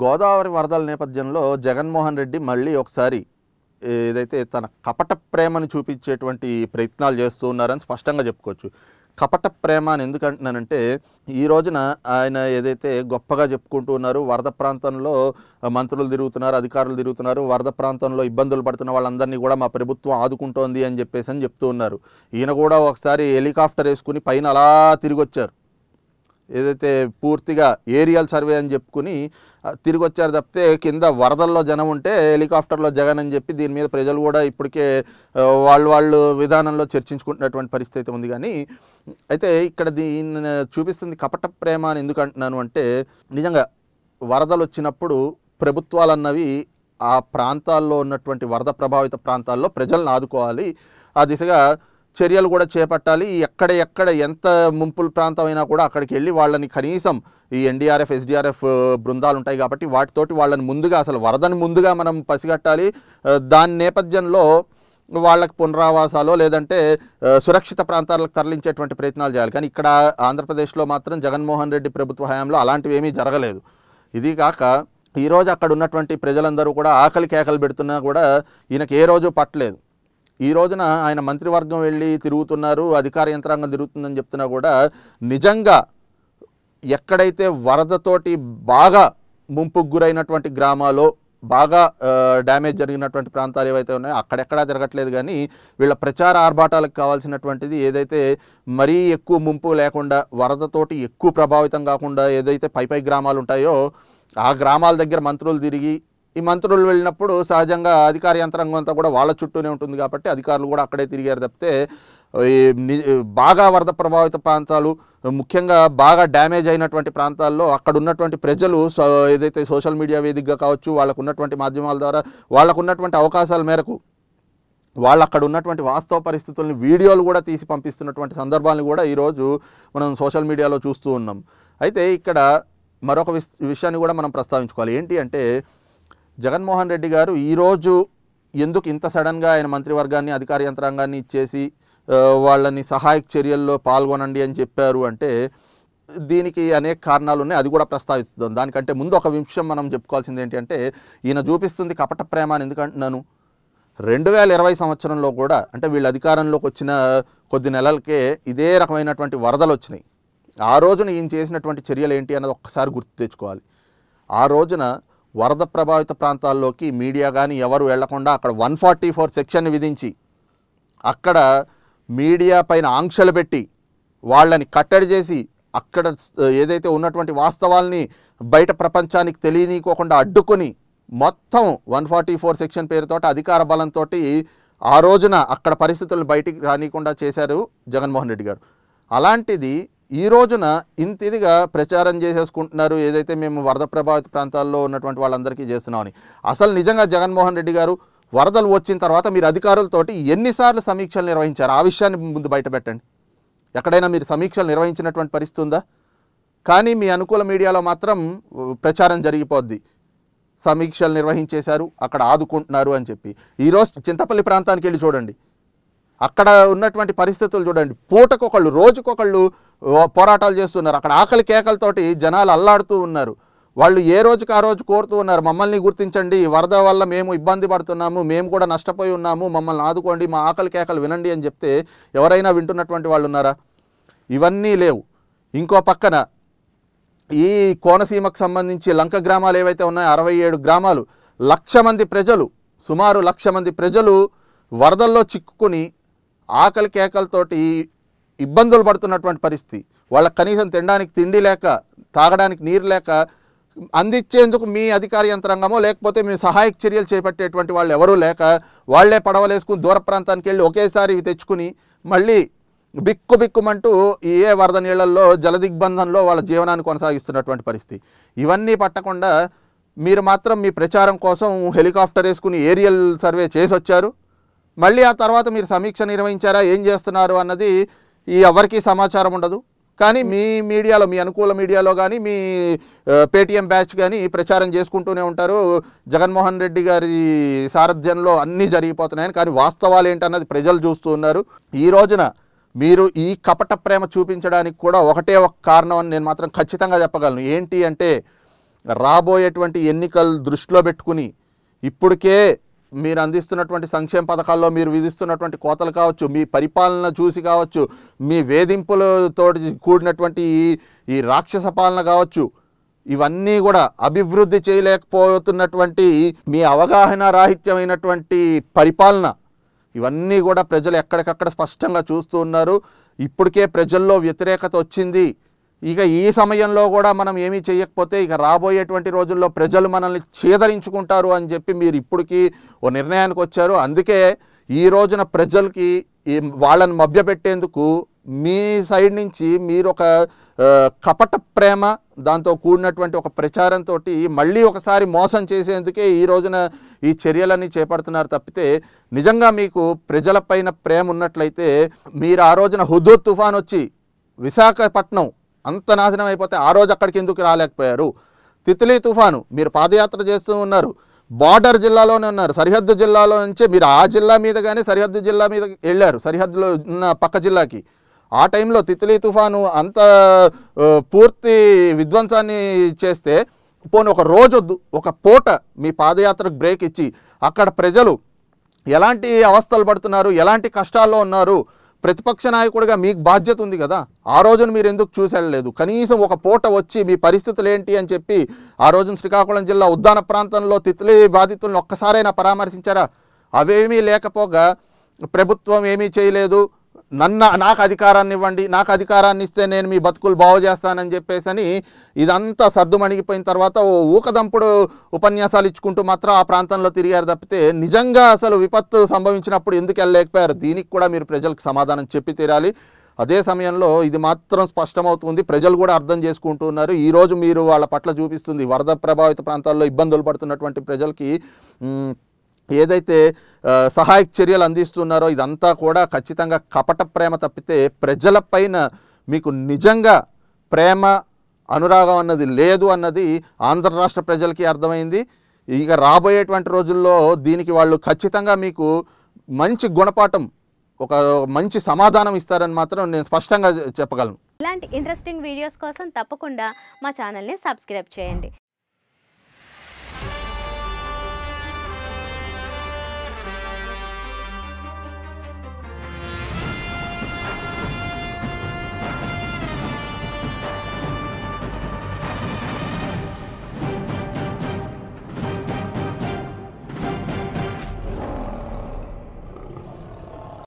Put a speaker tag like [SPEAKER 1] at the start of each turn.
[SPEAKER 1] గోదావరి వరదల నేపథ్యంలో జగన్మోహన్ రెడ్డి మళ్ళీ ఒకసారి ఏదైతే తన కపట ప్రేమను చూపించేటువంటి ప్రయత్నాలు చేస్తూ ఉన్నారని స్పష్టంగా చెప్పుకోవచ్చు కపట ప్రేమ అని ఎందుకంటున్నానంటే ఈ రోజున ఆయన ఏదైతే గొప్పగా చెప్పుకుంటూ ఉన్నారు వరద ప్రాంతంలో మంత్రులు తిరుగుతున్నారు అధికారులు తిరుగుతున్నారు వరద ప్రాంతంలో ఇబ్బందులు పడుతున్న వాళ్ళందరినీ కూడా మా ప్రభుత్వం ఆదుకుంటోంది అని చెప్పేసి అని చెప్తూ ఉన్నారు ఈయన కూడా ఒకసారి హెలికాప్టర్ వేసుకుని పైన అలా తిరిగి వచ్చారు ఏదైతే పూర్తిగా ఏరియల్ సర్వే అని చెప్పుకుని తిరిగి వచ్చారు తప్పితే కింద వరదల్లో జనం ఉంటే హెలికాప్టర్లో జగన్ అని చెప్పి దీని మీద ప్రజలు కూడా ఇప్పటికే వాళ్ళు వాళ్ళు విధానంలో చర్చించుకుంటున్నటువంటి పరిస్థితి ఉంది కానీ అయితే ఇక్కడ దీన్ని చూపిస్తుంది కపట ప్రేమ అని ఎందుకు అంటున్నాను అంటే నిజంగా వరదలు వచ్చినప్పుడు ప్రభుత్వాలు అన్నవి ఆ ప్రాంతాల్లో ఉన్నటువంటి వరద ప్రభావిత ప్రాంతాల్లో ప్రజలను ఆదుకోవాలి ఆ దిశగా చర్యలు కూడా చేపట్టాలి ఎక్కడ ఎక్కడ ఎంత ముంపుల ప్రాంతం అయినా కూడా అక్కడికి వెళ్ళి వాళ్ళని కనీసం ఈ ఎన్డీఆర్ఎఫ్ ఎస్డీఆర్ఎఫ్ బృందాలు ఉంటాయి కాబట్టి వాటితోటి వాళ్ళని ముందుగా అసలు వరదని ముందుగా మనం పసిగట్టాలి దాని నేపథ్యంలో వాళ్ళకి పునరావాసాలు లేదంటే సురక్షిత ప్రాంతాలకు తరలించేటువంటి ప్రయత్నాలు చేయాలి కానీ ఇక్కడ ఆంధ్రప్రదేశ్లో మాత్రం జగన్మోహన్ రెడ్డి ప్రభుత్వ హయాంలో అలాంటివి ఏమీ జరగలేదు ఇది కాక ఈరోజు అక్కడ ఉన్నటువంటి ప్రజలందరూ కూడా ఆకలి కేకలు పెడుతున్నా కూడా ఈయనకి ఏ రోజు పట్టలేదు ఈ రోజున ఆయన మంత్రివర్గం వెళ్ళి తిరుగుతున్నారు అధికార యంత్రాంగం తిరుగుతుందని చెప్తున్నా కూడా నిజంగా ఎక్కడైతే వరదతోటి బాగా ముంపుకు గురైనటువంటి గ్రామాలు బాగా డ్యామేజ్ జరిగినటువంటి ప్రాంతాలు ఏవైతే ఉన్నాయో అక్కడెక్కడా జరగట్లేదు కానీ వీళ్ళ ప్రచార ఆర్భాటాలకు కావాల్సినటువంటిది ఏదైతే మరీ ఎక్కువ ముంపు లేకుండా వరదతోటి ఎక్కువ ప్రభావితం కాకుండా ఏదైతే పై పై గ్రామాలు ఉంటాయో ఆ గ్రామాల దగ్గర మంత్రులు తిరిగి ఈ మంత్రులు వెళ్ళినప్పుడు సహజంగా అధికార యంత్రాంగం అంతా కూడా వాళ్ళ చుట్టూనే ఉంటుంది కాబట్టి అధికారులు కూడా అక్కడే తిరిగారు తప్పితే బాగా వరద ప్రభావిత ప్రాంతాలు ముఖ్యంగా బాగా డ్యామేజ్ అయినటువంటి ప్రాంతాల్లో అక్కడ ఉన్నటువంటి ప్రజలు ఏదైతే సోషల్ మీడియా వేదికగా కావచ్చు వాళ్ళకు ఉన్నటువంటి మాధ్యమాల ద్వారా వాళ్ళకు ఉన్నటువంటి అవకాశాల మేరకు వాళ్ళు అక్కడ ఉన్నటువంటి వాస్తవ పరిస్థితుల్ని వీడియోలు కూడా తీసి పంపిస్తున్నటువంటి సందర్భాలను కూడా ఈరోజు మనం సోషల్ మీడియాలో చూస్తూ ఉన్నాం అయితే ఇక్కడ మరొక విషయాన్ని కూడా మనం ప్రస్తావించుకోవాలి ఏంటి అంటే జగన్మోహన్ రెడ్డి గారు ఈరోజు ఎందుకు ఇంత సడన్గా ఆయన మంత్రివర్గాన్ని అధికార యంత్రాంగాన్ని ఇచ్చేసి వాళ్ళని సహాయక చర్యల్లో పాల్గొనండి అని చెప్పారు అంటే దీనికి అనేక కారణాలు ఉన్నాయి అది కూడా ప్రస్తావిస్తున్నాం దానికంటే ముందు ఒక విషయం మనం చెప్పుకోవాల్సింది ఏంటంటే ఈయన చూపిస్తుంది కపట ప్రేమ అని ఎందుకంటున్నాను రెండు వేల ఇరవై సంవత్సరంలో కూడా అంటే వీళ్ళు అధికారంలోకి వచ్చిన కొద్ది నెలలకే ఇదే రకమైనటువంటి వరదలు వచ్చినాయి ఆ రోజున ఈయన చేసినటువంటి చర్యలు ఏంటి అన్నది ఒక్కసారి గుర్తు తెచ్చుకోవాలి ఆ రోజున వరద ప్రభావిత ప్రాంతాల్లోకి మీడియా కానీ ఎవరు వెళ్లకుండా అక్కడ వన్ ఫార్టీ ఫోర్ సెక్షన్ విధించి అక్కడ మీడియా పైన ఆంక్షలు పెట్టి వాళ్ళని కట్టడి చేసి అక్కడ ఏదైతే ఉన్నటువంటి వాస్తవాల్ని బయట ప్రపంచానికి తెలియనీయకుండా అడ్డుకొని మొత్తం వన్ ఫార్టీ ఫోర్ సెక్షన్ పేరుతో అధికార బలంతో ఆ రోజున అక్కడ పరిస్థితులను బయటికి రానియకుండా చేశారు జగన్మోహన్ రెడ్డి గారు అలాంటిది ఈ రోజున ఇంత ఇదిగా ప్రచారం చేసేసుకుంటున్నారు ఏదైతే మేము వరద ప్రభావిత ప్రాంతాల్లో ఉన్నటువంటి వాళ్ళందరికీ చేస్తున్నామని అసలు నిజంగా జగన్మోహన్ రెడ్డి గారు వరదలు వచ్చిన తర్వాత మీరు అధికారులతోటి ఎన్నిసార్లు సమీక్షలు నిర్వహించారు ఆ విషయాన్ని ముందు బయటపెట్టండి ఎక్కడైనా మీరు సమీక్షలు నిర్వహించినటువంటి పరిస్థితి ఉందా కానీ మీ అనుకూల మీడియాలో మాత్రం ప్రచారం జరిగిపోద్ది సమీక్షలు నిర్వహించేశారు అక్కడ ఆదుకుంటున్నారు అని చెప్పి ఈరోజు చింతపల్లి ప్రాంతానికి వెళ్ళి చూడండి అక్కడ ఉన్నటువంటి పరిస్థితులు చూడండి పూటకొకళ్ళు రోజుకొకళ్ళు పోరాటాలు చేస్తున్నారు అక్కడ ఆకలి కేకలతోటి జనాలు అల్లాడుతూ ఉన్నారు వాళ్ళు ఏ రోజుకి ఆ రోజు కోరుతూ ఉన్నారు మమ్మల్ని గుర్తించండి వరద వల్ల మేము ఇబ్బంది పడుతున్నాము మేము కూడా నష్టపోయి ఉన్నాము మమ్మల్ని ఆదుకోండి మా ఆకలి కేకలు వినండి అని చెప్తే ఎవరైనా వింటున్నటువంటి వాళ్ళు ఉన్నారా ఇవన్నీ లేవు ఇంకో పక్కన ఈ కోనసీమకు సంబంధించి లంక గ్రామాలు ఏవైతే ఉన్నాయో అరవై ఏడు గ్రామాలు లక్ష మంది ప్రజలు సుమారు లక్ష మంది ప్రజలు వరదల్లో చిక్కుకుని ఆకలి కేకలతోటి ఇబ్బందులు పడుతున్నటువంటి పరిస్థితి వాళ్ళకి కనీసం తినడానికి తిండి లేక తాగడానికి నీరు లేక అందించేందుకు మీ అధికార యంత్రాంగమో లేకపోతే మేము సహాయక చర్యలు చేపట్టేటువంటి వాళ్ళు ఎవరూ లేక వాళ్లే పడవలేసుకుని దూర ప్రాంతానికి వెళ్ళి ఒకేసారి ఇవి తెచ్చుకుని మళ్ళీ బిక్కు బిక్కుమంటూ ఏ వరద నీళ్లలో జలదిగ్బంధంలో వాళ్ళ జీవనాన్ని కొనసాగిస్తున్నటువంటి పరిస్థితి ఇవన్నీ పట్టకుండా మీరు మాత్రం మీ ప్రచారం కోసం హెలికాప్టర్ వేసుకుని ఏరియల్ సర్వే చేసి వచ్చారు మళ్ళీ ఆ తర్వాత మీరు సమీక్ష నిర్వహించారా ఏం చేస్తున్నారు అన్నది ఈ ఎవరికీ సమాచారం ఉండదు కానీ మీ మీడియాలో మీ అనుకూల మీడియాలో కానీ మీ పేటీఎం బ్యాచ్ కానీ ప్రచారం చేసుకుంటూనే ఉంటారు జగన్మోహన్ రెడ్డి గారి సారథ్యంలో అన్నీ జరిగిపోతున్నాయని కానీ వాస్తవాలు ఏంటన్నది ప్రజలు చూస్తూ ఉన్నారు ఈ రోజున మీరు ఈ కపట ప్రేమ చూపించడానికి కూడా ఒకటే ఒక కారణం అని నేను మాత్రం ఖచ్చితంగా చెప్పగలను ఏంటి అంటే రాబోయేటువంటి ఎన్నికలు దృష్టిలో పెట్టుకుని ఇప్పటికే మీరు అందిస్తున్నటువంటి సంక్షేమ పథకాల్లో మీరు విధిస్తున్నటువంటి కోతలు కావచ్చు మీ పరిపాలన చూసి కావచ్చు మీ వేధింపులతో కూడినటువంటి ఈ రాక్షస పాలన కావచ్చు ఇవన్నీ కూడా అభివృద్ధి చేయలేకపోతున్నటువంటి మీ అవగాహన రాహిత్యమైనటువంటి పరిపాలన ఇవన్నీ కూడా ప్రజలు ఎక్కడికక్కడ స్పష్టంగా చూస్తూ ఉన్నారు ఇప్పటికే ప్రజల్లో వ్యతిరేకత వచ్చింది ఇక ఈ సమయంలో కూడా మనం ఏమీ చేయకపోతే ఇక రాబోయేటువంటి రోజుల్లో ప్రజలు మనల్ని చేదరించుకుంటారు అని చెప్పి మీరు ఇప్పటికీ ఓ నిర్ణయానికి వచ్చారు అందుకే ఈ రోజున ప్రజలకి వాళ్ళని మభ్యపెట్టేందుకు మీ సైడ్ నుంచి మీరు ఒక కపట ప్రేమ దాంతో కూడినటువంటి ఒక ప్రచారంతో మళ్ళీ ఒకసారి మోసం చేసేందుకే ఈ రోజున ఈ చర్యలన్నీ చేపడుతున్నారు తప్పితే నిజంగా మీకు ప్రజలపైన ప్రేమ ఉన్నట్లయితే మీరు ఆ రోజున హుదూద్ తుఫాన్ వచ్చి విశాఖపట్నం అంత నాశనం అయిపోతే ఆ రోజు అక్కడికి ఎందుకు రాలేకపోయారు తిత్లీ తుఫాను మీరు పాదయాత్ర చేస్తూ ఉన్నారు బార్డర్ జిల్లాలోనే ఉన్నారు సరిహద్దు జిల్లాలో నుంచి మీరు ఆ జిల్లా మీద కానీ సరిహద్దు జిల్లా మీద వెళ్ళారు సరిహద్దులో ఉన్న పక్క జిల్లాకి ఆ టైంలో తిత్లీ తుఫాను అంత పూర్తి విధ్వంసాన్ని చేస్తే పోనీ ఒక రోజు ఒక పూట మీ పాదయాత్రకు బ్రేక్ ఇచ్చి అక్కడ ప్రజలు ఎలాంటి అవస్థలు పడుతున్నారు ఎలాంటి కష్టాల్లో ఉన్నారు ప్రతిపక్ష నాయకుడిగా మీకు బాధ్యత ఉంది కదా ఆ రోజును మీరు ఎందుకు చూసెళ్ళలేదు కనీసం ఒక పూట వచ్చి మీ పరిస్థితులు ఏంటి అని చెప్పి ఆ రోజున శ్రీకాకుళం జిల్లా ఉద్దాన ప్రాంతంలో తిత్లీ బాధితులను ఒక్కసారైనా పరామర్శించారా అవేమీ లేకపోగా ప్రభుత్వం ఏమీ చేయలేదు నన్న నాకు అధికారాన్ని ఇవ్వండి నాకు అధికారాన్ని ఇస్తే నేను మీ బతుకులు బాగు చేస్తానని చెప్పేసి అని ఇదంతా సర్దుమణిగిపోయిన తర్వాత ఓ ఊకదంపుడు ఉపన్యాసాలు ఇచ్చుకుంటూ మాత్రం ఆ ప్రాంతంలో తిరిగారు తప్పితే నిజంగా అసలు విపత్తు సంభవించినప్పుడు ఎందుకు వెళ్ళలేకపోయారు దీనికి కూడా మీరు ప్రజలకు సమాధానం చెప్పి తీరాలి అదే సమయంలో ఇది మాత్రం స్పష్టమవుతుంది ప్రజలు కూడా అర్థం చేసుకుంటున్నారు ఈరోజు మీరు వాళ్ళ పట్ల చూపిస్తుంది వరద ప్రభావిత ప్రాంతాల్లో ఇబ్బందులు పడుతున్నటువంటి ప్రజలకి ఏదైతే సహాయక చర్యలు అందిస్తున్నారో ఇదంతా కూడా ఖచ్చితంగా కపట ప్రేమ తప్పితే పైన మీకు నిజంగా ప్రేమ అనురాగం అన్నది లేదు అన్నది ఆంధ్ర రాష్ట్ర ప్రజలకి అర్థమైంది ఇక రాబోయేటువంటి రోజుల్లో దీనికి వాళ్ళు ఖచ్చితంగా మీకు మంచి గుణపాఠం ఒక మంచి సమాధానం ఇస్తారని మాత్రం నేను స్పష్టంగా చెప్పగలను ఇలాంటి ఇంట్రెస్టింగ్ వీడియోస్ కోసం తప్పకుండా మా ఛానల్ని సబ్స్క్రైబ్ చేయండి